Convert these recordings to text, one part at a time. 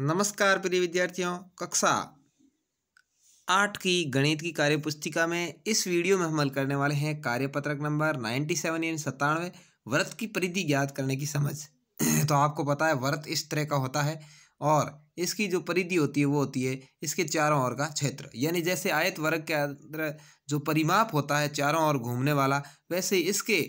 नमस्कार प्रिय विद्यार्थियों कक्षा आठ की गणित की कार्य पुस्तिका में इस वीडियो में हम हल करने वाले हैं कार्यपत्रक नंबर नाइन्टी सेवन यानी सत्तानवे व्रत की परिधि ज्ञात करने की समझ तो आपको पता है व्रत इस तरह का होता है और इसकी जो परिधि होती है वो होती है इसके चारों ओर का क्षेत्र यानी जैसे आयत वर्ग के अंदर जो परिमाप होता है चारों ओर घूमने वाला वैसे इसके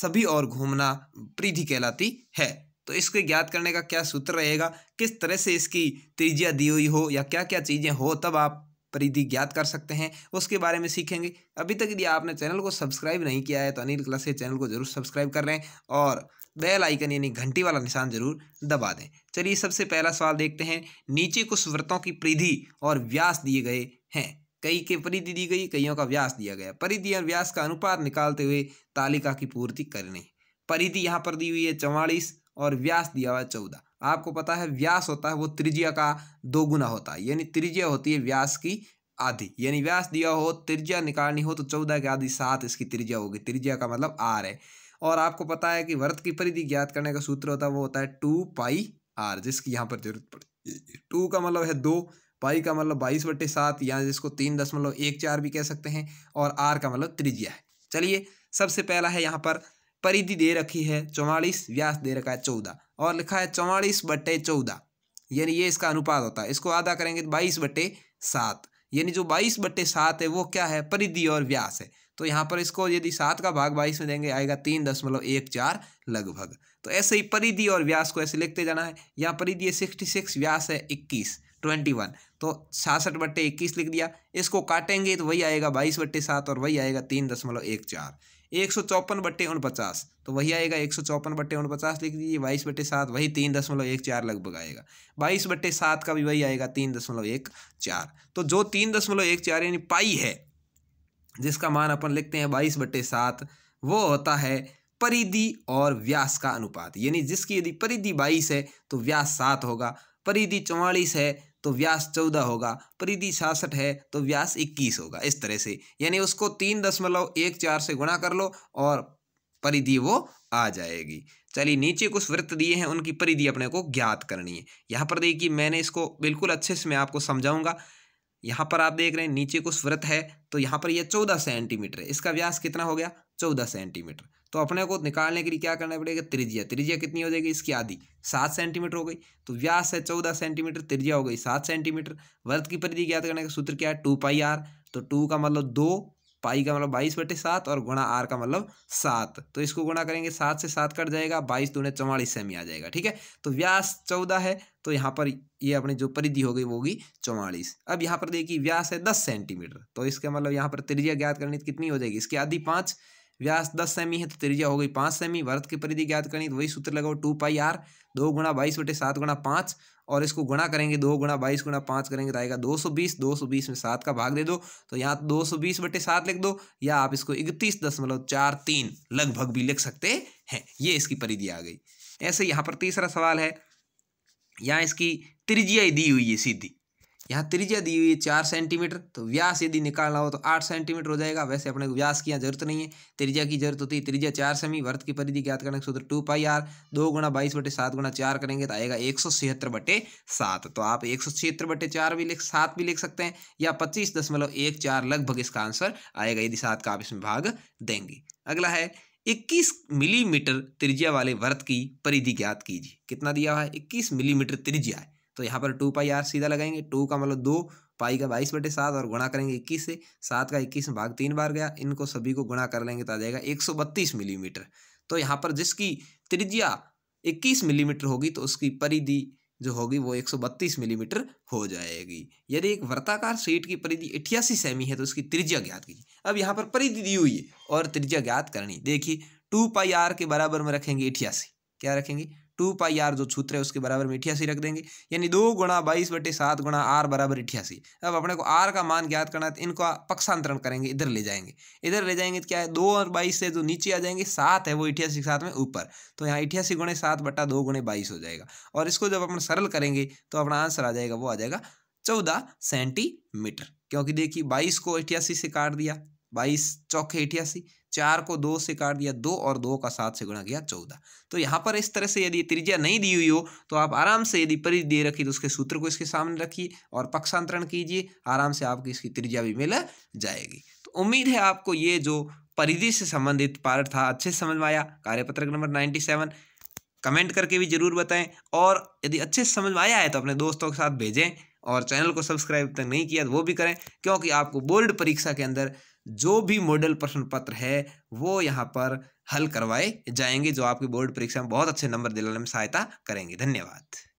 सभी ओर घूमना परिधि कहलाती है तो इसके ज्ञात करने का क्या सूत्र रहेगा किस तरह से इसकी त्रिज्या दी हुई हो या क्या क्या चीज़ें हो तब आप परिधि ज्ञात कर सकते हैं उसके बारे में सीखेंगे अभी तक यदि आपने चैनल को सब्सक्राइब नहीं किया है तो अनिल के चैनल को जरूर सब्सक्राइब कर लें और बेल आइकन यानी घंटी वाला निशान जरूर दबा दें चलिए सबसे पहला सवाल देखते हैं नीचे कुछ व्रतों की परिधि और व्यास दिए गए हैं कई के परिधि दी गई कईयों का व्यास दिया गया परिधि और व्यास का अनुपात निकालते हुए तालिका की पूर्ति करनी परिधि यहाँ पर दी हुई है चौवालीस और व्यास दिया हुआ है चौदह आपको पता है व्यास होता है वो त्रिज्या का दो गुना होता है यानी त्रिज्या होती है व्यास की आधी यानी व्यास दिया हो त्रिज्या निकालनी हो तो चौदह की आधी सात इसकी त्रिज्या होगी त्रिज्या का मतलब आर है और आपको पता है कि वर्त की परिधि ज्ञात करने का सूत्र होता है वो होता है टू पाई आर जिसकी यहाँ पर जरूरत पड़ती टू का मतलब है दो पाई का मतलब बाईस बट्टे सात या जिसको तीन दशमलव एक चार भी कह सकते हैं और आर का मतलब त्रिज्या है चलिए सबसे पहला है यहाँ पर परिधि दे रखी है चौवालीस व्यास दे रखा है चौदह और लिखा है चौवालीस बट्टे चौदह यानी ये इसका अनुपात होता है इसको आधा करेंगे तो बाईस बट्टे सात यानी जो बाईस बट्टे सात है वो क्या है परिधि और व्यास है तो यहाँ पर इसको यदि सात का भाग बाईस में देंगे आएगा तीन दशमलव एक चार लगभग तो ऐसे ही परिधि और व्यास को ऐसे लिखते जाना है यहाँ परिधि है सिक्सटी सिक्स व्यास है इक्कीस ट्वेंटी वन तो छासठ बट्टे इक्कीस लिख दिया इसको काटेंगे तो वही आएगा बाईस बट्टे सात और वही आएगा तीन दशमलव एक चार एक सौ चौपन बट्टे उनपचास तो वही आएगा एक सौ चौपन बट्टे उनपचास लिख दीजिए बाईस बट्टे सात वही तीन दशमलव एक चार लगभग आएगा बाईस बट्टे सात का भी वही आएगा तीन दशमलव एक चार तो जो तीन दशमलव एक चार यानी पाई है जिसका मान अपन लिखते हैं बाईस बट्टे सात वो होता है परिधि और व्यास का अनुपात यानी जिसकी यदि परिधि बाईस है तो व्यास सात होगा परिधि चौवालीस है तो व्यास चौदह होगा परिधि छासठ है तो व्यास इक्कीस होगा इस तरह से यानी उसको तीन दशमलव एक चार से गुणा कर लो और परिधि वो आ जाएगी चलिए नीचे कुछ वृत्त दिए हैं उनकी परिधि अपने को ज्ञात करनी है यहाँ पर देखिए मैंने इसको बिल्कुल अच्छे से मैं आपको समझाऊंगा यहाँ पर आप देख रहे हैं नीचे कुछ वृत्त है तो यहाँ पर यह चौदह सेंटीमीटर है इसका व्यास कितना हो गया चौदह सेंटीमीटर तो अपने को निकालने के लिए क्या करना पड़ेगा त्रिज्या त्रिज्या कितनी हो जाएगी इसकी आधी सात सेंटीमीटर हो गई तो व्यास है चौदह सेंटीमीटर त्रिज्या हो गई सात सेंटीमीटर वर्त की परिधि ज्ञात करने का सूत्र क्या है टू पाई आर तो टू का मतलब दो पाई का मतलब बाईस बटे सात और गुणा आर का मतलब सात तो इसको गुणा करेंगे सात से सात कट जाएगा बाईस दूने चौवालीस सेमी आ जाएगा ठीक है तो व्यास चौदह है तो यहाँ पर ये अपनी जो परिधि हो गई वो होगी चौवालीस अब यहाँ पर देखिए व्यास है दस सेंटीमीटर तो इसका मतलब यहाँ पर त्रिज्या ज्ञात करने कितनी हो जाएगी इसकी आधी पाँच व्यास दस सेमी है तो त्रिज्या हो गई पाँच सेमी वर्त की परिधि ज्ञात करनी तो वही सूत्र लगाओ टू पाई आर दो गुणा बाईस बटे सात गुणा पाँच और इसको गुणा करेंगे दो गुणा बाईस गुणा पाँच करेंगे तो आएगा दो सौ बीस दो सौ बीस में सात का भाग दे दो तो यहाँ तो दो सौ बीस बटे सात लिख दो या आप इसको इकतीस दशमलव चार तीन लगभग भी लिख सकते हैं ये इसकी परिधि आ गई ऐसे यहाँ पर तीसरा सवाल है यहाँ इसकी त्रिज्या दी हुई है सीधी यहाँ त्रिज्या दी हुई है चार सेंटीमीटर तो व्यास यदि निकालना हो तो आठ सेंटीमीटर हो जाएगा वैसे अपने को व्यास की यहाँ जरूरत नहीं है त्रिज्या की जरूरत होती है त्रिज्या चार सेमी वर्त की परिधि ज्ञात करने का सूत्र टू पाई आर दो गुणा बाईस बटे सात गुणा चार करेंगे तो आएगा एक सौ छिहत्तर बटे सात तो आप एक सौ छिहत्तर बटे चार भी लिख सात भी लिख सकते हैं या पच्चीस दशमलव एक चार लगभग इसका आंसर आएगा यदि सात का आप इसमें भाग देंगे अगला है इक्कीस मिलीमीटर त्रिज्या वाले वर्त की परिधि ज्ञात कीजिए कितना दिया हुआ है इक्कीस मिलीमीटर त्रिज्या है तो यहाँ पर टू पाई आर सीधा लगाएंगे टू का मतलब दो पाई का बाईस बटे सात और गुणा करेंगे इक्कीस से सात का इक्कीस में भाग तीन बार गया इनको सभी को गुणा कर लेंगे तो आ जाएगा एक सौ बत्तीस मिलीमीटर तो यहाँ पर जिसकी त्रिज्या इक्कीस मिलीमीटर होगी तो उसकी परिधि जो होगी वो 132 मिलीमीटर हो जाएगी यदि एक वर्ताकार सीट की परिधि अठासी सेमी है तो उसकी त्रिज्या ज्ञात कीजिए अब यहाँ पर परिधि दी हुई है और त्रिज्या ज्ञात करनी देखिए टू पाई आर के बराबर में रखेंगे अठासी क्या रखेंगे टू पाई आर जो सूत्र है उसके बराबर में अठियासी रख देंगे यानी दो गुणा बाईस बटे सात गुणा आर बराबर अठियासी अब अपने को आर का मान ज्ञात करना है तो इनका पक्षांतरण करेंगे इधर ले जाएंगे इधर ले जाएंगे तो क्या है दो और बाईस से जो नीचे आ जाएंगे सात है वो अठियासी के साथ में ऊपर तो यहाँ अठियासी गुणे सात बटा दो गुणे बाईस हो जाएगा और इसको जब अपन सरल करेंगे तो अपना आंसर आ जाएगा वो आ जाएगा चौदह सेंटीमीटर क्योंकि देखिए बाईस को अठियासी से काट दिया बाईस चौके अठासी चार को दो से काट दिया दो और दो का सात से गुणा किया चौदह तो यहाँ पर इस तरह से यदि त्रिज्या नहीं दी हुई हो तो आप आराम से यदि परिधि दे रखी तो उसके सूत्र को इसके सामने रखिए और पक्षांतरण कीजिए आराम से आपकी इसकी त्रिज्या भी मिल जाएगी तो उम्मीद है आपको ये जो परिधि से संबंधित पार्ट था अच्छे से समझ में आया कार्यपत्रक नंबर नाइन्टी सेवन कमेंट करके भी जरूर बताएं और यदि अच्छे से समझ में आया है तो अपने दोस्तों के साथ भेजें और चैनल को सब्सक्राइब तक नहीं किया तो वो भी करें क्योंकि आपको बोर्ड परीक्षा के अंदर जो भी मॉडल प्रश्न पत्र है वो यहाँ पर हल करवाए जाएंगे जो आपकी बोर्ड परीक्षा में बहुत अच्छे नंबर दिलाने में सहायता करेंगे धन्यवाद